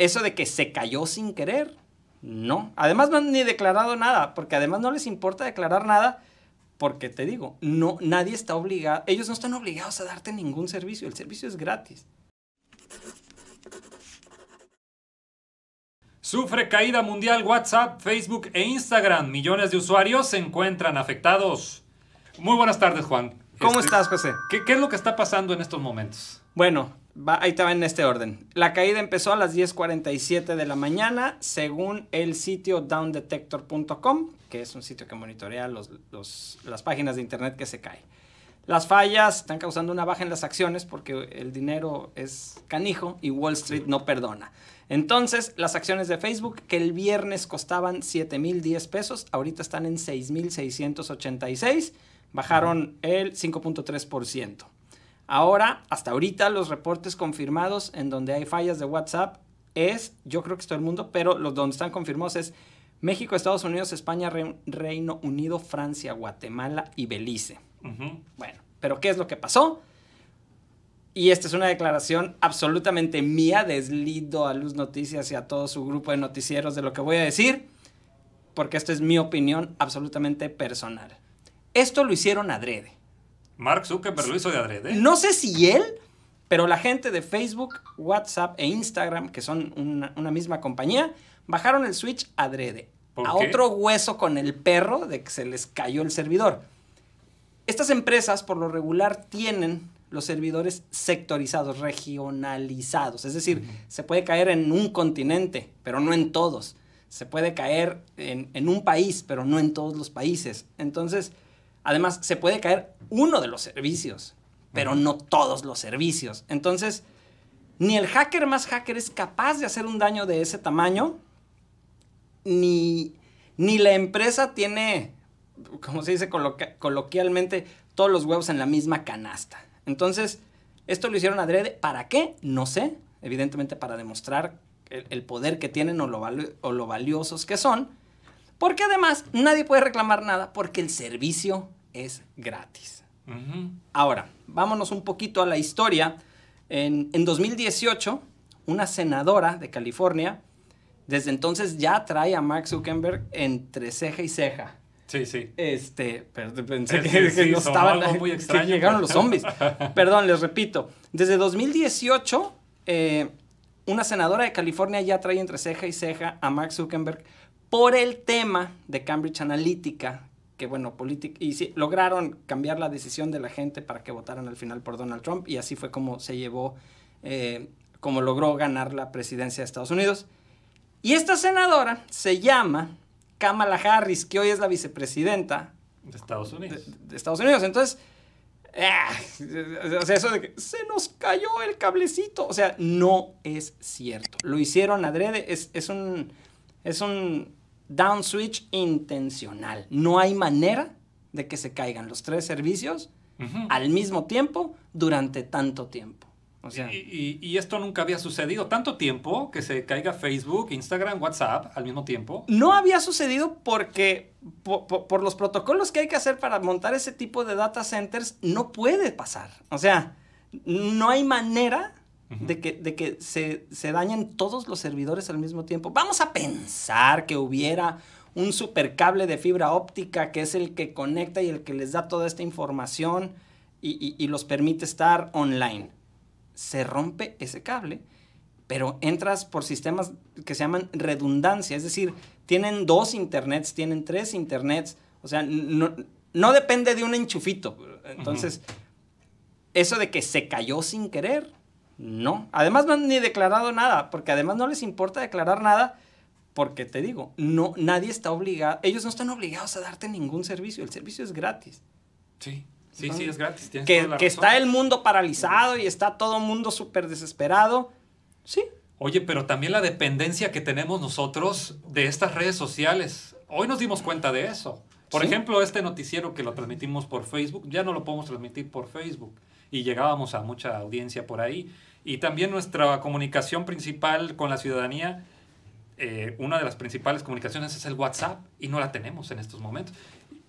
Eso de que se cayó sin querer, no. Además no han ni declarado nada, porque además no les importa declarar nada, porque te digo, no, nadie está obligado, ellos no están obligados a darte ningún servicio, el servicio es gratis. Sufre caída mundial WhatsApp, Facebook e Instagram. Millones de usuarios se encuentran afectados. Muy buenas tardes, Juan. ¿Cómo este, estás, José? ¿Qué es lo que está pasando en estos momentos? Bueno, ahí te en este orden. La caída empezó a las 10.47 de la mañana, según el sitio downdetector.com, que es un sitio que monitorea las páginas de internet que se caen. Las fallas están causando una baja en las acciones porque el dinero es canijo y Wall Street no perdona. Entonces, las acciones de Facebook que el viernes costaban 7.010 pesos, ahorita están en 6.686, bajaron el 5.3%. Ahora, hasta ahorita, los reportes confirmados en donde hay fallas de WhatsApp es, yo creo que es todo el mundo, pero los donde están confirmados es México, Estados Unidos, España, Reino Unido, Francia, Guatemala y Belice. Bueno, pero ¿qué es lo que pasó? Y esta es una declaración absolutamente mía, deslido a Luz Noticias y a todo su grupo de noticieros de lo que voy a decir, porque esta es mi opinión absolutamente personal. Esto lo hicieron adrede. Mark Zuckerberg lo hizo de adrede. No sé si él, pero la gente de Facebook, WhatsApp e Instagram, que son una, misma compañía, bajaron el Switch adrede. a otro hueso con el perro de que se les cayó el servidor. Estas empresas por lo regular tienen los servidores sectorizados, regionalizados. Es decir, se puede caer en un continente, pero no en todos. Se puede caer en, en, un país, pero no en todos los países. Entonces, Además, se puede caer uno de los servicios, pero no todos los servicios. Entonces, ni el hacker más hacker es capaz de hacer un daño de ese tamaño, ni, la empresa tiene, como se dice coloquialmente, todos los huevos en la misma canasta. Entonces, esto lo hicieron adrede. ¿Para qué? No sé. Evidentemente para demostrar el, poder que tienen o lo valiosos que son. Porque además nadie puede reclamar nada porque el servicio es gratis. Ahora, vámonos un poquito a la historia. En, 2018, una senadora de California, desde entonces ya trae a Mark Zuckerberg entre ceja y ceja. Sí, sí. Este, pensé eh, que, estaban. que llegaron los zombies. Perdón, les repito. Desde 2018, eh, una senadora de California ya trae entre ceja y ceja a Mark Zuckerberg por el tema de Cambridge Analytica, que bueno, y sí, lograron cambiar la decisión de la gente para que votaran al final por Donald Trump y así fue como se llevó, eh, como logró ganar la presidencia de Estados Unidos. Y esta senadora se llama Kamala Harris, que hoy es la vicepresidenta de Estados Unidos. Estados Unidos. Entonces, ah, o sea, eso de que se nos cayó el cablecito. O sea, no es cierto. Lo hicieron adrede. es un. Es un down switch intencional. No hay manera de que se caigan los tres servicios al mismo tiempo durante tanto tiempo. O sea, y, esto nunca había sucedido tanto tiempo que se caiga Facebook, Instagram, WhatsApp al mismo tiempo. No había sucedido porque por, los protocolos que hay que hacer para montar ese tipo de data centers no puede pasar. O sea, no hay manera de que, se, se dañen todos los servidores al mismo tiempo. Vamos a pensar que hubiera un supercable de fibra óptica que es el que conecta y el que les da toda esta información y, los permite estar online. Se rompe ese cable, pero entras por sistemas que se llaman redundancia, es decir, tienen dos internets, tienen tres internets, o sea, no, depende de un enchufito. Entonces, eso de que se cayó sin querer, no. Además no han ni declarado nada, porque además no les importa declarar nada, porque te digo, no, nadie está obligado, ellos no están obligados a darte ningún servicio, el servicio es gratis. Sí. Sí, sí, es gratis. que, está el mundo paralizado y está todo el mundo súper desesperado. Sí. Oye, pero también la dependencia que tenemos nosotros de estas redes sociales. Hoy nos dimos cuenta de eso. Por ejemplo, este noticiero que lo transmitimos por Facebook, ya no lo podemos transmitir por Facebook y llegábamos a mucha audiencia por ahí. Y también nuestra comunicación principal con la ciudadanía, eh, una de las principales comunicaciones es el WhatsApp y no la tenemos en estos momentos.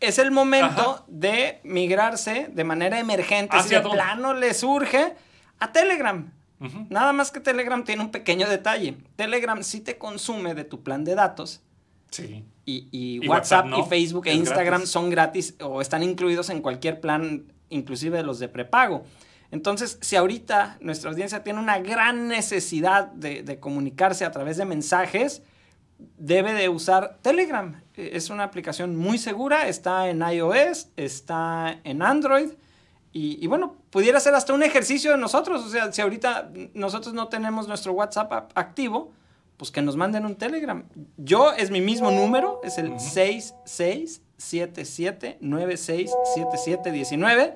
Es el momento de migrarse de manera emergente, si el plano le surge, a Telegram. Nada más que Telegram tiene un pequeño detalle. Telegram sí te consume de tu plan de datos. Sí. Y, WhatsApp, y Facebook e Instagram son gratis o están incluidos en cualquier plan inclusive los de prepago. Entonces, si ahorita nuestra audiencia tiene una gran necesidad de, comunicarse a través de mensajes, debe de usar Telegram. E, es una aplicación muy segura, está en iOS, está en Android. Y, bueno, pudiera ser hasta un ejercicio de nosotros. O sea, si ahorita nosotros no tenemos nuestro WhatsApp activo, pues que nos manden un Telegram. Yo es mi mismo número, es el 66 77967719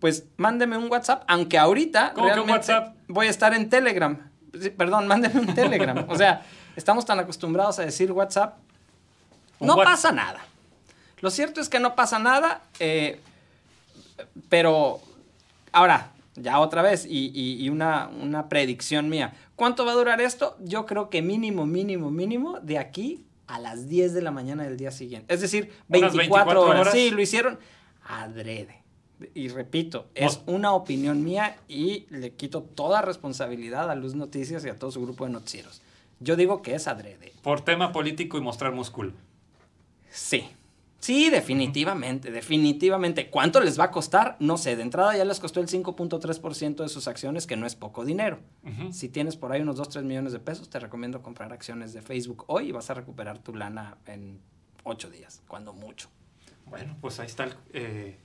Pues mándeme un WhatsApp, aunque ahorita WhatsApp? voy a estar en Telegram. Perdón, mándeme un Telegram. o sea, estamos tan acostumbrados a decir WhatsApp. No pasa nada. Lo cierto es que no pasa nada, eh, pero ahora, ya otra vez, y, una, una predicción mía. ¿Cuánto va a durar esto? Yo creo que mínimo, mínimo, mínimo, de aquí a las 10 de la mañana del día siguiente. Es decir, 24, horas. Sí, lo hicieron adrede. Y repito, es una opinión mía y le quito toda responsabilidad a Luz Noticias y a todo su grupo de noticieros. Yo digo que es adrede. Por tema político y mostrar músculo. Sí. Sí, definitivamente, definitivamente. ¿Cuánto les va a costar? No sé, de entrada ya les costó el 5.3% de sus acciones, que no es poco dinero. Si tienes por ahí unos 2, 3 millones de pesos, te recomiendo comprar acciones de Facebook hoy y vas a recuperar tu lana en 8 días, cuando mucho. Bueno, pues ahí está eh,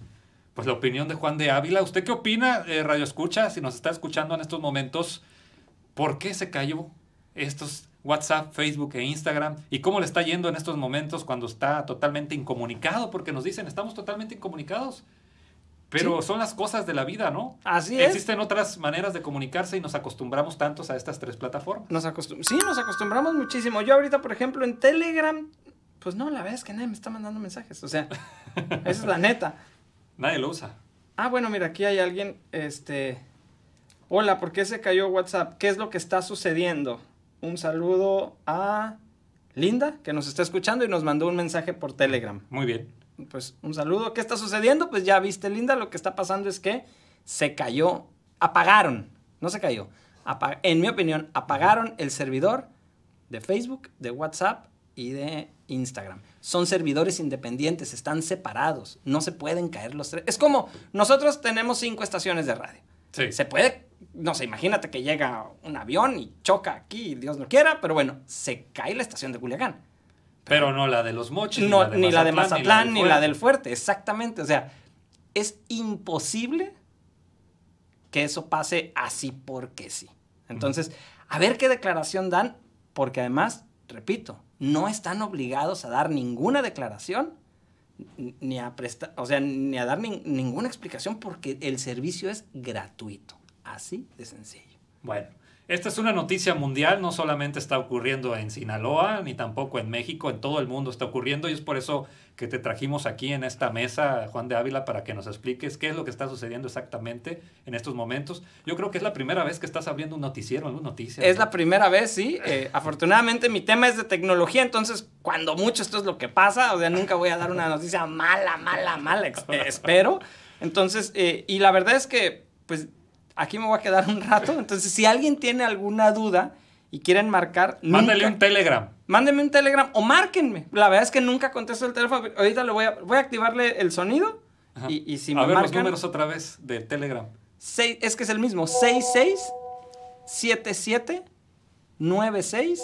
pues la opinión de Juan de Ávila. ¿Usted qué opina, eh, Radio Escucha, si nos está escuchando en estos momentos? ¿Por qué se cayó estos WhatsApp, Facebook e Instagram y cómo le está yendo en estos momentos cuando está totalmente incomunicado, porque nos dicen, estamos totalmente incomunicados. Pero son las cosas de la vida, ¿no? Así Existen otras maneras de comunicarse y nos acostumbramos tantos a estas tres plataformas. Nos acostum sí, nos acostumbramos muchísimo. Yo ahorita, por ejemplo, en Telegram, pues no, la verdad es que nadie me está mandando mensajes. O sea, esa es la neta. Nadie lo usa. Ah, bueno, mira, aquí hay alguien, este... Hola, ¿por qué se cayó WhatsApp? ¿Qué es lo que está sucediendo? un saludo a Linda, que nos está escuchando y nos mandó un mensaje por Telegram. Muy bien. Pues un saludo. ¿Qué está sucediendo? Pues ya viste, Linda, lo que está pasando es que se cayó, apagaron, no se cayó. en mi opinión, apagaron el servidor de Facebook, de WhatsApp y de Instagram. Son servidores independientes, están separados, no se pueden caer los tres. Es como nosotros tenemos cinco estaciones de radio. Sí. Se puede no sé, imagínate que llega un avión y choca aquí, Dios no quiera, pero bueno, se cae la estación de Culiacán. Pero, no la de los mochis. ni la de Mazatlán, ni la, del fuerte, exactamente. O sea, es imposible que eso pase así porque sí. Entonces, a ver qué declaración dan, porque además, repito, no están obligados a dar ninguna declaración ni a prestar, o sea, ni a dar ninguna explicación porque el servicio es gratuito. Así de sencillo. Bueno, esta es una noticia mundial, no solamente está ocurriendo en Sinaloa, ni tampoco en México, en todo el mundo está ocurriendo y es por eso que te trajimos aquí en esta mesa, Juan de Ávila, para que nos expliques qué es lo que está sucediendo exactamente en estos momentos. Yo creo que es la primera vez que estás abriendo un noticiero, alguna noticia. Es la primera vez, sí. Eh, afortunadamente mi tema es de tecnología, entonces cuando mucho esto es lo que pasa, o sea, nunca voy a dar una noticia mala, mala, mala, eh, espero. Entonces, eh, y la verdad es que, pues aquí me voy a quedar un rato. Entonces, si alguien tiene alguna duda y quieren marcar. Mándenle un Telegram. Mándenme un Telegram o márquenme. La verdad es que nunca contesto el teléfono. Ahorita le voy a, voy a activarle el sonido. Y, si a ver los números otra vez de Telegram. es que es el mismo. 66 77 96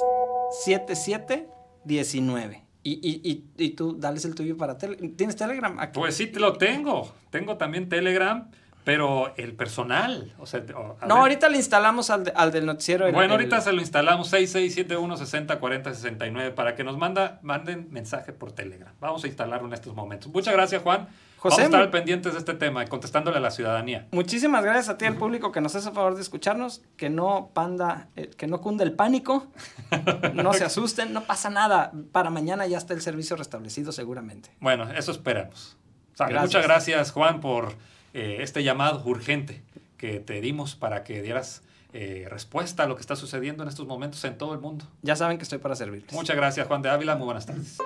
77 19. Y, y, y, tú, dales el tuyo para Telegram. ¿Tienes Telegram? Pues sí, te lo tengo. Tengo también Telegram. Pero el personal, o sea... no, ahorita le instalamos al, al del noticiero. bueno, ahorita se lo instalamos 6671-6040-69 para que nos manda, manden mensaje por Telegram. Vamos a instalarlo en estos momentos. Muchas gracias, Juan. José, estar pendientes de este tema y contestándole a la ciudadanía. Muchísimas gracias a ti, al público, que nos hace el favor de escucharnos. Que no panda, eh, que no cunda el pánico. no se asusten, no pasa nada. Para mañana ya está el servicio restablecido seguramente. Bueno, eso esperamos. Muchas gracias, Juan, por eh, este llamado urgente que te dimos para que dieras eh, respuesta a lo que está sucediendo en estos momentos en todo el mundo. Ya saben que estoy para servirles. Muchas gracias, Juan de Ávila. Muy buenas tardes.